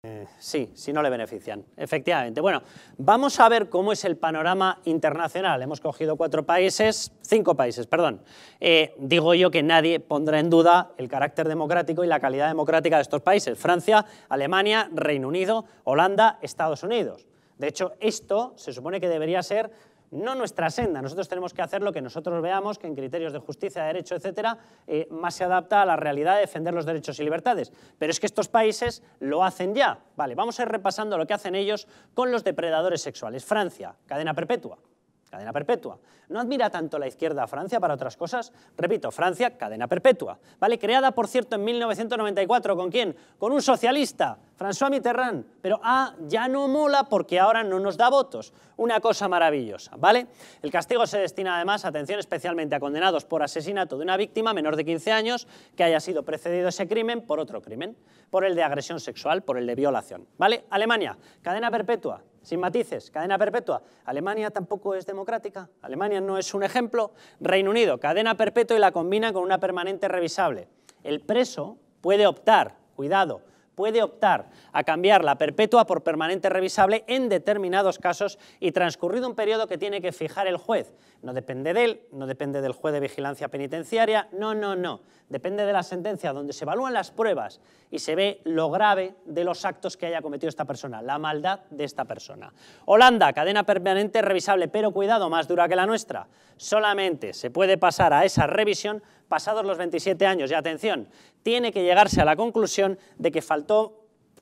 Eh, sí, si no le benefician, efectivamente. Bueno, vamos a ver cómo es el panorama internacional. Hemos cogido cuatro países, cinco países, perdón. Eh, digo yo que nadie pondrá en duda el carácter democrático y la calidad democrática de estos países. Francia, Alemania, Reino Unido, Holanda, Estados Unidos. De hecho, esto se supone que debería ser no nuestra senda. Nosotros tenemos que hacer lo que nosotros veamos, que en criterios de justicia, de derecho, etcétera, eh, más se adapta a la realidad de defender los derechos y libertades. Pero es que estos países lo hacen ya. Vale, vamos a ir repasando lo que hacen ellos con los depredadores sexuales. Francia, cadena perpetua cadena perpetua. No admira tanto la izquierda a Francia para otras cosas. Repito, Francia, cadena perpetua. ¿Vale? Creada, por cierto, en 1994. ¿Con quién? Con un socialista, François Mitterrand. Pero, ah, ya no mola porque ahora no nos da votos. Una cosa maravillosa, ¿vale? El castigo se destina además, atención, especialmente a condenados por asesinato de una víctima menor de 15 años que haya sido precedido ese crimen por otro crimen, por el de agresión sexual, por el de violación. ¿Vale? Alemania, cadena perpetua sin matices, cadena perpetua. Alemania tampoco es democrática, Alemania no es un ejemplo. Reino Unido, cadena perpetua y la combina con una permanente revisable. El preso puede optar, cuidado, puede optar a cambiar la perpetua por permanente revisable en determinados casos y transcurrido un periodo que tiene que fijar el juez. No depende de él, no depende del juez de vigilancia penitenciaria, no, no, no. Depende de la sentencia donde se evalúan las pruebas y se ve lo grave de los actos que haya cometido esta persona, la maldad de esta persona. Holanda, cadena permanente revisable, pero cuidado, más dura que la nuestra. Solamente se puede pasar a esa revisión pasados los 27 años. Y atención, tiene que llegarse a la conclusión de que faltó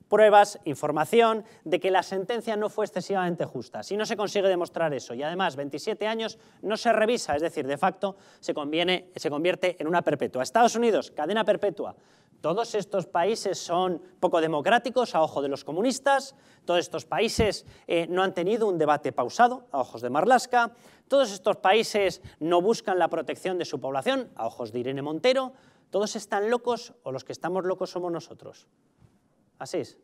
pruebas, información de que la sentencia no fue excesivamente justa. Si no se consigue demostrar eso y además 27 años no se revisa, es decir, de facto se, convierte en una perpetua. Estados Unidos, cadena perpetua. Todos estos países son poco democráticos a ojo de los comunistas, todos estos países eh, no han tenido un debate pausado a ojos de Marlaska, todos estos países no buscan la protección de su población a ojos de Irene Montero, todos están locos o los que estamos locos somos nosotros. Así es.